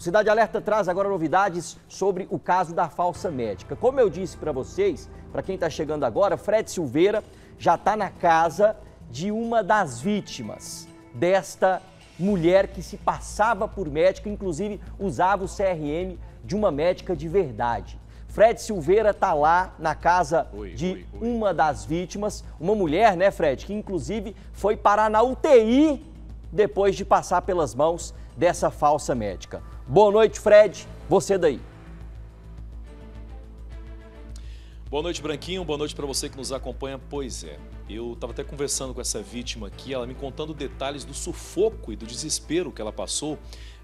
O Cidade Alerta traz agora novidades sobre o caso da falsa médica. Como eu disse para vocês, para quem está chegando agora, Fred Silveira já está na casa de uma das vítimas desta mulher que se passava por médica, inclusive usava o CRM de uma médica de verdade. Fred Silveira está lá na casa oi, de oi, oi. uma das vítimas, uma mulher, né, Fred, que inclusive foi parar na UTI depois de passar pelas mãos dessa falsa médica. Boa noite, Fred. Você daí. Boa noite, Branquinho. Boa noite para você que nos acompanha. Pois é, eu estava até conversando com essa vítima aqui, ela me contando detalhes do sufoco e do desespero que ela passou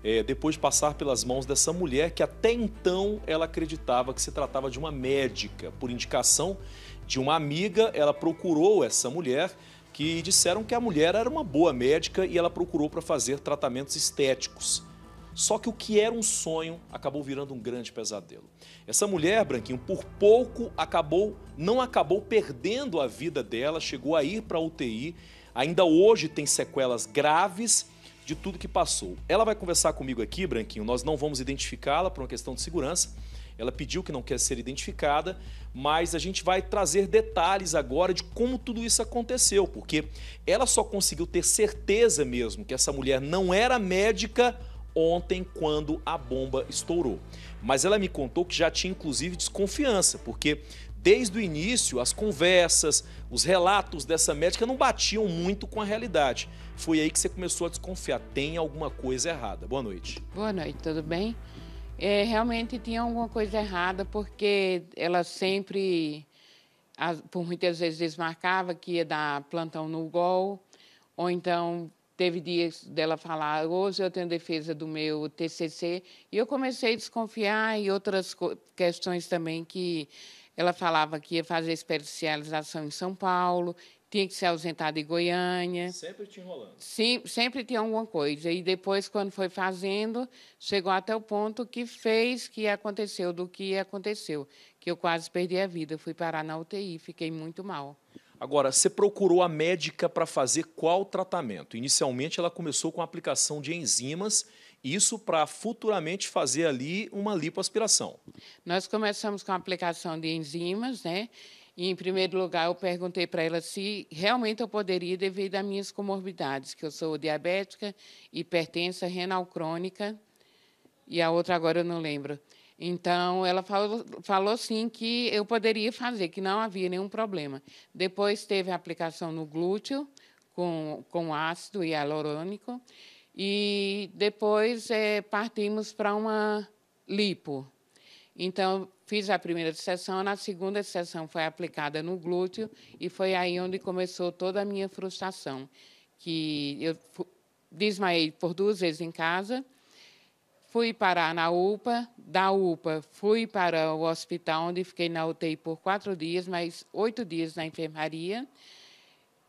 é, depois de passar pelas mãos dessa mulher que até então ela acreditava que se tratava de uma médica. Por indicação de uma amiga, ela procurou essa mulher que disseram que a mulher era uma boa médica e ela procurou para fazer tratamentos estéticos. Só que o que era um sonho acabou virando um grande pesadelo. Essa mulher, Branquinho, por pouco acabou, não acabou perdendo a vida dela, chegou a ir para UTI, ainda hoje tem sequelas graves de tudo que passou. Ela vai conversar comigo aqui, Branquinho. Nós não vamos identificá-la por uma questão de segurança. Ela pediu que não quer ser identificada, mas a gente vai trazer detalhes agora de como tudo isso aconteceu, porque ela só conseguiu ter certeza mesmo que essa mulher não era médica ontem quando a bomba estourou. Mas ela me contou que já tinha inclusive desconfiança, porque desde o início as conversas, os relatos dessa médica não batiam muito com a realidade. Foi aí que você começou a desconfiar, tem alguma coisa errada. Boa noite. Boa noite, tudo bem? É, realmente tinha alguma coisa errada, porque ela sempre, por muitas vezes, desmarcava que ia dar plantão no gol, ou então Teve dias dela falar, hoje eu tenho defesa do meu TCC, e eu comecei a desconfiar e outras questões também que ela falava que ia fazer especialização em São Paulo, tinha que se ausentar de Goiânia. Sempre tinha enrolando. Sim, sempre tinha alguma coisa. E depois, quando foi fazendo, chegou até o ponto que fez que aconteceu do que aconteceu, que eu quase perdi a vida. Fui parar na UTI, fiquei muito mal. Agora, você procurou a médica para fazer qual tratamento? Inicialmente, ela começou com a aplicação de enzimas, isso para futuramente fazer ali uma lipoaspiração. Nós começamos com a aplicação de enzimas, né? E, em primeiro lugar, eu perguntei para ela se realmente eu poderia, devido às minhas comorbidades, que eu sou diabética, hipertensa, renal crônica, e a outra agora eu não lembro. Então, ela falou, falou sim que eu poderia fazer, que não havia nenhum problema. Depois teve a aplicação no glúteo com, com ácido hialurônico e depois é, partimos para uma lipo. Então, fiz a primeira sessão, na segunda sessão foi aplicada no glúteo e foi aí onde começou toda a minha frustração, que eu desmaiei por duas vezes em casa Fui parar na UPA, da UPA fui para o hospital, onde fiquei na UTI por quatro dias, mais oito dias na enfermaria,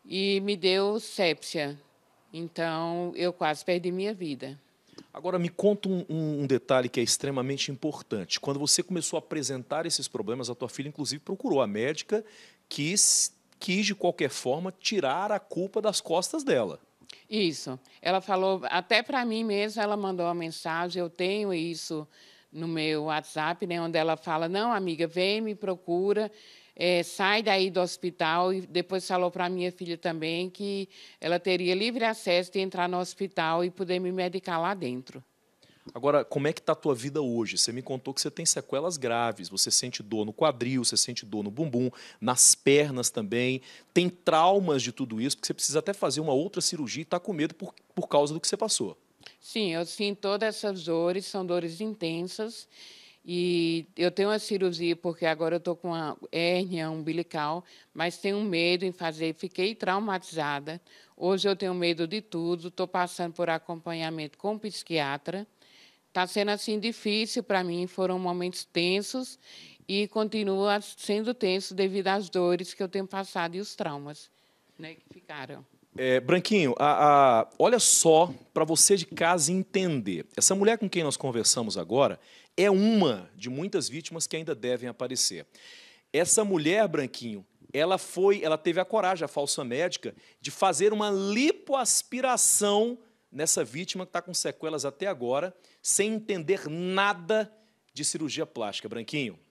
e me deu sépsia. Então, eu quase perdi minha vida. Agora, me conta um, um, detalhe que é extremamente importante. Quando você começou a apresentar esses problemas, a tua filha, inclusive, procurou a médica, quis, quis de qualquer forma, tirar a culpa das costas dela. Isso. Ela falou, até para mim mesma, ela mandou uma mensagem, eu tenho isso no meu WhatsApp, né, onde ela fala, não, amiga, vem, me procura, é, sai daí do hospital. E depois falou para minha filha também que ela teria livre acesso de entrar no hospital e poder me medicar lá dentro. Agora, como é que está a tua vida hoje? Você me contou que você tem sequelas graves. Você sente dor no quadril, você sente dor no bumbum, nas pernas também. Tem traumas de tudo isso, porque você precisa até fazer uma outra cirurgia e está com medo por, por causa do que você passou. Sim, eu sinto todas essas dores, são dores intensas. E eu tenho uma cirurgia porque agora eu estou com uma hérnia umbilical, mas tenho medo em fazer. Fiquei traumatizada. Hoje eu tenho medo de tudo. Estou passando por acompanhamento com um psiquiatra. Está sendo assim difícil para mim, foram momentos tensos e continua sendo tenso devido às dores que eu tenho passado e os traumas né, que ficaram. É, Branquinho, a, a, olha só para você de casa entender. Essa mulher com quem nós conversamos agora é uma de muitas vítimas que ainda devem aparecer. Essa mulher, Branquinho, ela foi, ela teve a coragem, a falsa médica, de fazer uma lipoaspiração nessa vítima que está com sequelas até agora, sem entender nada de cirurgia plástica. Branquinho.